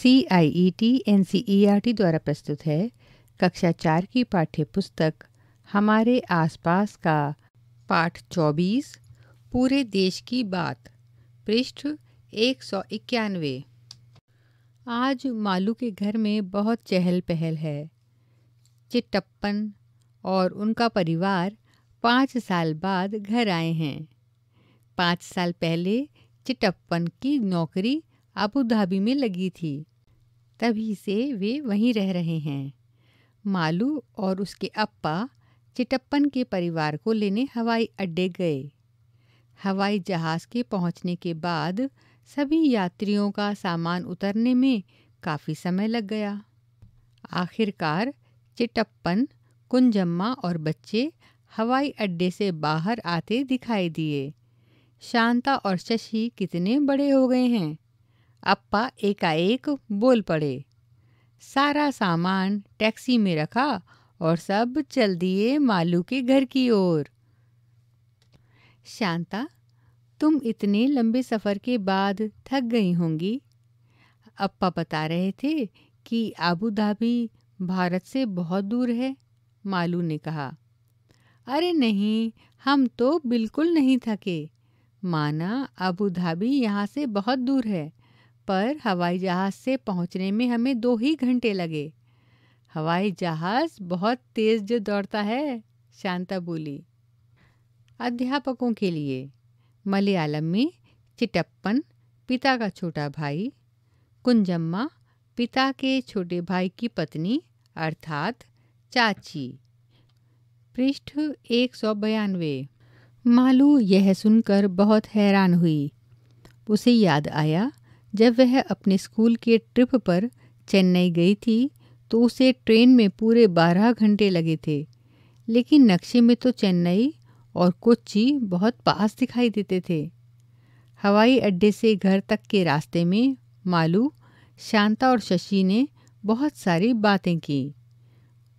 C I E T N C E R T द्वारा प्रस्तुत है कक्षा चार की पाठ्य पुस्तक हमारे आसपास का पाठ चौबीस पूरे देश की बात पृष्ठ एक सौ इक्यानवे आज मालू के घर में बहुत चहल पहल है चिट्टप्पन और उनका परिवार पाँच साल बाद घर आए हैं पाँच साल पहले चिटप्पन की नौकरी अबू धाबी में लगी थी तभी से वे वहीं रह रहे हैं मालू और उसके अप्पा चिटप्पन के परिवार को लेने हवाई अड्डे गए हवाई जहाज़ के पहुंचने के बाद सभी यात्रियों का सामान उतरने में काफ़ी समय लग गया आखिरकार चिटप्पन कुंजम्मा और बच्चे हवाई अड्डे से बाहर आते दिखाई दिए शांता और शशि कितने बड़े हो गए हैं अप्पा एकाएक बोल पड़े सारा सामान टैक्सी में रखा और सब चल दिए मालू के घर की ओर शांता तुम इतने लंबे सफ़र के बाद थक गई होंगी अप्पा बता रहे थे कि आबू धाबी भारत से बहुत दूर है मालू ने कहा अरे नहीं हम तो बिल्कुल नहीं थके माना आबू धाबी यहाँ से बहुत दूर है पर हवाई जहाज़ से पहुंचने में हमें दो ही घंटे लगे हवाई जहाज़ बहुत तेज़ जो दौड़ता है शांता बोली अध्यापकों के लिए मलयालम में चिटप्पन पिता का छोटा भाई कुंजम्मा पिता के छोटे भाई की पत्नी अर्थात चाची पृष्ठ एक सौ बयानवे मालू यह सुनकर बहुत हैरान हुई उसे याद आया जब वह अपने स्कूल के ट्रिप पर चेन्नई गई थी तो उसे ट्रेन में पूरे बारह घंटे लगे थे लेकिन नक्शे में तो चेन्नई और कोच्चि बहुत पास दिखाई देते थे हवाई अड्डे से घर तक के रास्ते में मालू शांता और शशि ने बहुत सारी बातें की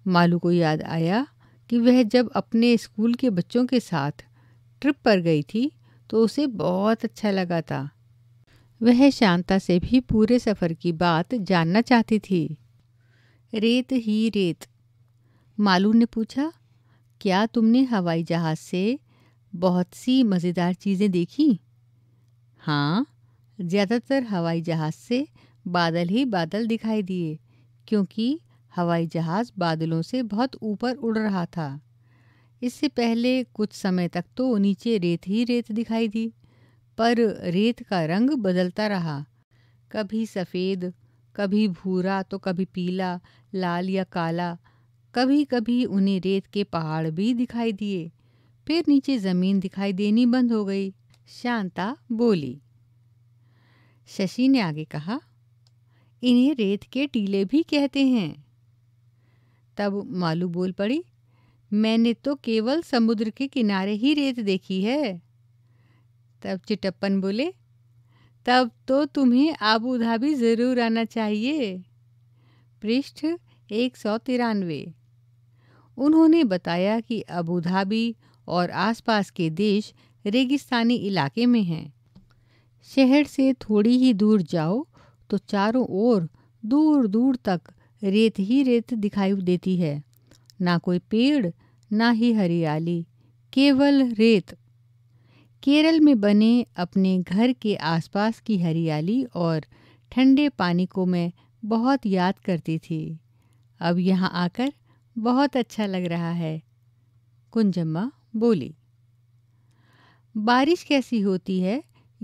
मालू को याद आया कि वह जब अपने स्कूल के बच्चों के साथ ट्रिप पर गई थी तो उसे बहुत अच्छा लगा था वह शांता से भी पूरे सफ़र की बात जानना चाहती थी रेत ही रेत मालू ने पूछा क्या तुमने हवाई जहाज़ से बहुत सी मज़ेदार चीज़ें देखी हाँ ज़्यादातर हवाई जहाज़ से बादल ही बादल दिखाई दिए क्योंकि हवाई जहाज़ बादलों से बहुत ऊपर उड़ रहा था इससे पहले कुछ समय तक तो नीचे रेत ही रेत दिखाई दी पर रेत का रंग बदलता रहा कभी सफ़ेद कभी भूरा तो कभी पीला लाल या काला कभी कभी उन्हें रेत के पहाड़ भी दिखाई दिए फिर नीचे ज़मीन दिखाई देनी बंद हो गई शांता बोली शशि ने आगे कहा इन्हें रेत के टीले भी कहते हैं तब मालू बोल पड़ी मैंने तो केवल समुद्र के किनारे ही रेत देखी है तब चिटप्पन बोले तब तो तुम्हें आबू धाबी ज़रूर आना चाहिए पृष्ठ एक सौ तिरानवे उन्होंने बताया कि अबू धाबी और आसपास के देश रेगिस्तानी इलाके में हैं शहर से थोड़ी ही दूर जाओ तो चारों ओर दूर दूर तक रेत ही रेत दिखाई देती है ना कोई पेड़ ना ही हरियाली केवल रेत केरल में बने अपने घर के आसपास की हरियाली और ठंडे पानी को मैं बहुत याद करती थी अब यहाँ आकर बहुत अच्छा लग रहा है कुंजम्मा बोली बारिश कैसी होती है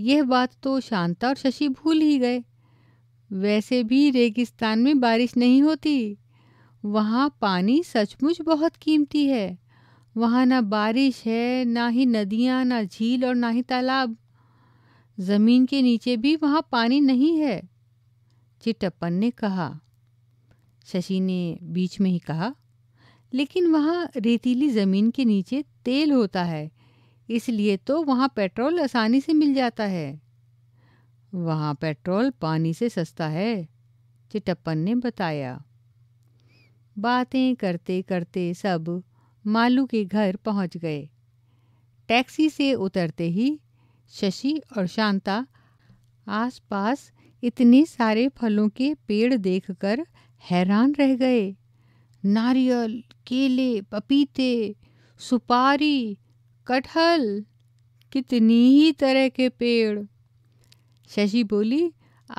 यह बात तो शांता और शशि भूल ही गए वैसे भी रेगिस्तान में बारिश नहीं होती वहाँ पानी सचमुच बहुत कीमती है वहाँ ना बारिश है ना ही नदियाँ ना झील और ना ही तालाब जमीन के नीचे भी वहाँ पानी नहीं है चिटप्पन ने कहा शशि ने बीच में ही कहा लेकिन वहाँ रेतीली ज़मीन के नीचे तेल होता है इसलिए तो वहाँ पेट्रोल आसानी से मिल जाता है वहाँ पेट्रोल पानी से सस्ता है चिटप्पन ने बताया बातें करते करते सब मालू के घर पहुंच गए टैक्सी से उतरते ही शशि और शांता आसपास इतने सारे फलों के पेड़ देखकर हैरान रह गए नारियल केले पपीते सुपारी कटहल कितनी ही तरह के पेड़ शशि बोली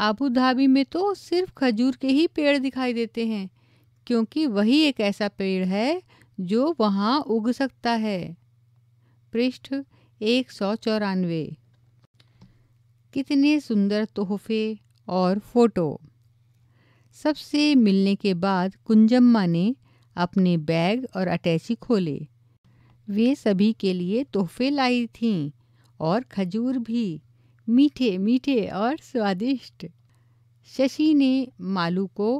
आबू धाबी में तो सिर्फ खजूर के ही पेड़ दिखाई देते हैं क्योंकि वही एक ऐसा पेड़ है जो वहाँ उग सकता है पृष्ठ एक सौ चौरानवे कितने सुंदर तोहफे और फोटो सबसे मिलने के बाद कुंजम्मा ने अपने बैग और अटैची खोले वे सभी के लिए तोहफे लाई थीं और खजूर भी मीठे मीठे और स्वादिष्ट शशि ने मालू को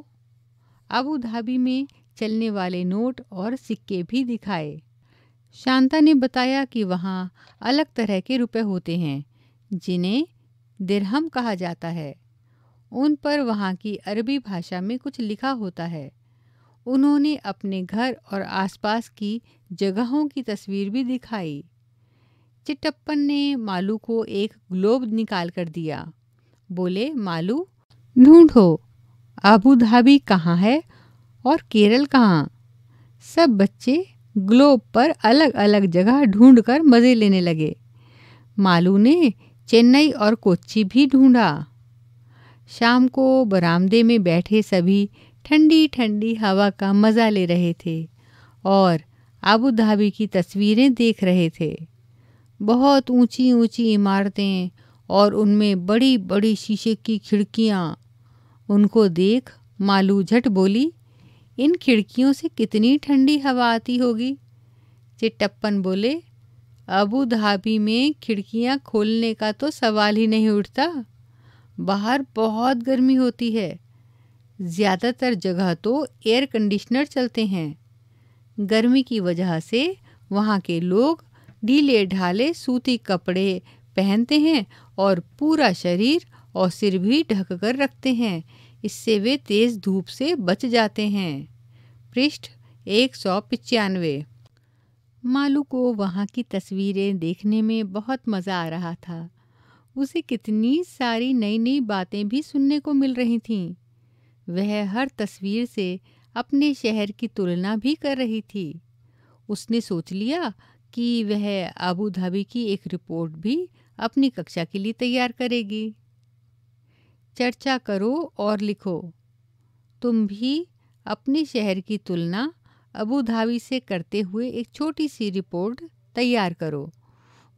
अबू धाबी में चलने वाले नोट और सिक्के भी दिखाए शांता ने बताया कि वहाँ अलग तरह के रुपए होते हैं जिन्हें दिरहम कहा जाता है उन पर वहाँ की अरबी भाषा में कुछ लिखा होता है उन्होंने अपने घर और आसपास की जगहों की तस्वीर भी दिखाई चिट्टप्पन ने मालू को एक ग्लोब निकाल कर दिया बोले मालू ढूंढो आबू धाबी कहाँ है और केरल कहाँ सब बच्चे ग्लोब पर अलग अलग जगह ढूंढकर मज़े लेने लगे मालू ने चेन्नई और कोच्चि भी ढूंढा शाम को बरामदे में बैठे सभी ठंडी ठंडी हवा का मज़ा ले रहे थे और आबू धाबी की तस्वीरें देख रहे थे बहुत ऊंची ऊंची इमारतें और उनमें बड़ी बड़ी शीशे की खिड़कियाँ उनको देख मालू झट बोली इन खिड़कियों से कितनी ठंडी हवा आती होगी चिट्टप्पन बोले अबू धाबी में खिड़कियाँ खोलने का तो सवाल ही नहीं उठता बाहर बहुत गर्मी होती है ज़्यादातर जगह तो एयर कंडीशनर चलते हैं गर्मी की वजह से वहाँ के लोग ढीले ढाले सूती कपड़े पहनते हैं और पूरा शरीर और सिर भी ढक कर रखते हैं इससे वे तेज़ धूप से बच जाते हैं पृष्ठ एक सौ पचानवे मालू को वहाँ की तस्वीरें देखने में बहुत मज़ा आ रहा था उसे कितनी सारी नई नई बातें भी सुनने को मिल रही थीं वह हर तस्वीर से अपने शहर की तुलना भी कर रही थी उसने सोच लिया कि वह आबू धाबी की एक रिपोर्ट भी अपनी कक्षा के लिए तैयार करेगी चर्चा करो और लिखो तुम भी अपने शहर की तुलना अबू धाबी से करते हुए एक छोटी सी रिपोर्ट तैयार करो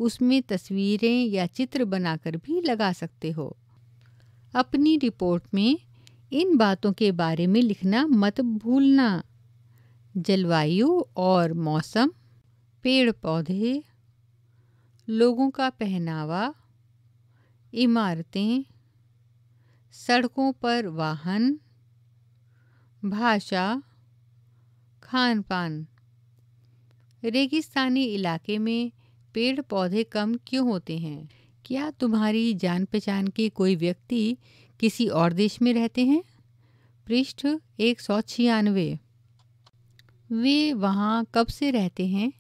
उसमें तस्वीरें या चित्र बनाकर भी लगा सकते हो अपनी रिपोर्ट में इन बातों के बारे में लिखना मत भूलना जलवायु और मौसम पेड़ पौधे लोगों का पहनावा इमारतें सड़कों पर वाहन भाषा खान पान रेगिस्तानी इलाके में पेड़ पौधे कम क्यों होते हैं क्या तुम्हारी जान पहचान के कोई व्यक्ति किसी और देश में रहते हैं पृष्ठ एक सौ छियानवे वे वहाँ कब से रहते हैं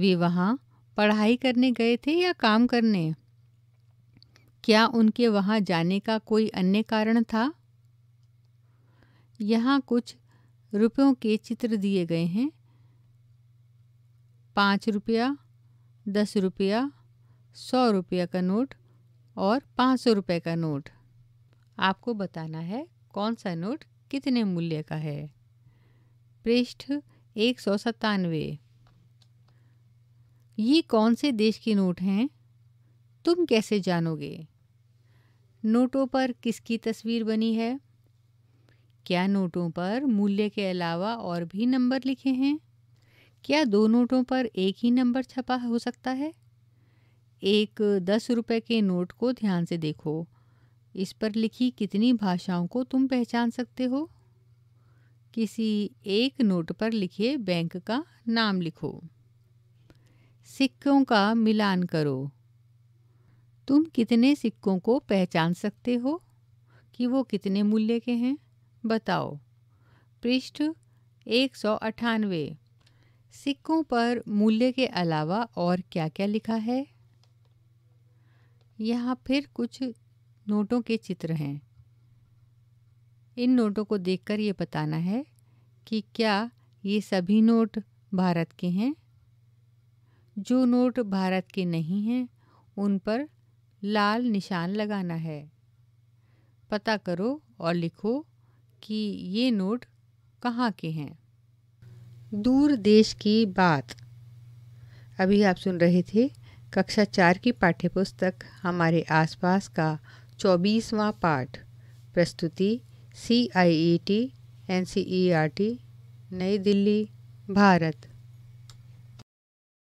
वे वहाँ पढ़ाई करने गए थे या काम करने क्या उनके वहाँ जाने का कोई अन्य कारण था यहाँ कुछ रुपयों के चित्र दिए गए हैं पाँच रुपया दस रुपया सौ रुपया का नोट और पाँच सौ रुपये का नोट आपको बताना है कौन सा नोट कितने मूल्य का है पृष्ठ एक सौ सत्तानवे ये कौन से देश के नोट हैं तुम कैसे जानोगे नोटों पर किसकी तस्वीर बनी है क्या नोटों पर मूल्य के अलावा और भी नंबर लिखे हैं क्या दो नोटों पर एक ही नंबर छपा हो सकता है एक दस रुपए के नोट को ध्यान से देखो इस पर लिखी कितनी भाषाओं को तुम पहचान सकते हो किसी एक नोट पर लिखे बैंक का नाम लिखो सिक्कों का मिलान करो तुम कितने सिक्कों को पहचान सकते हो कि वो कितने मूल्य के हैं बताओ पृष्ठ एक सौ अठानवे सिक्कों पर मूल्य के अलावा और क्या क्या लिखा है यहाँ फिर कुछ नोटों के चित्र हैं इन नोटों को देखकर ये बताना है कि क्या ये सभी नोट भारत के हैं जो नोट भारत के नहीं हैं उन पर लाल निशान लगाना है पता करो और लिखो कि ये नोट कहाँ के हैं दूर देश की बात अभी आप सुन रहे थे कक्षा चार की पाठ्यपुस्तक हमारे आसपास का चौबीसवां पाठ प्रस्तुति C I E T N C E R T नई दिल्ली भारत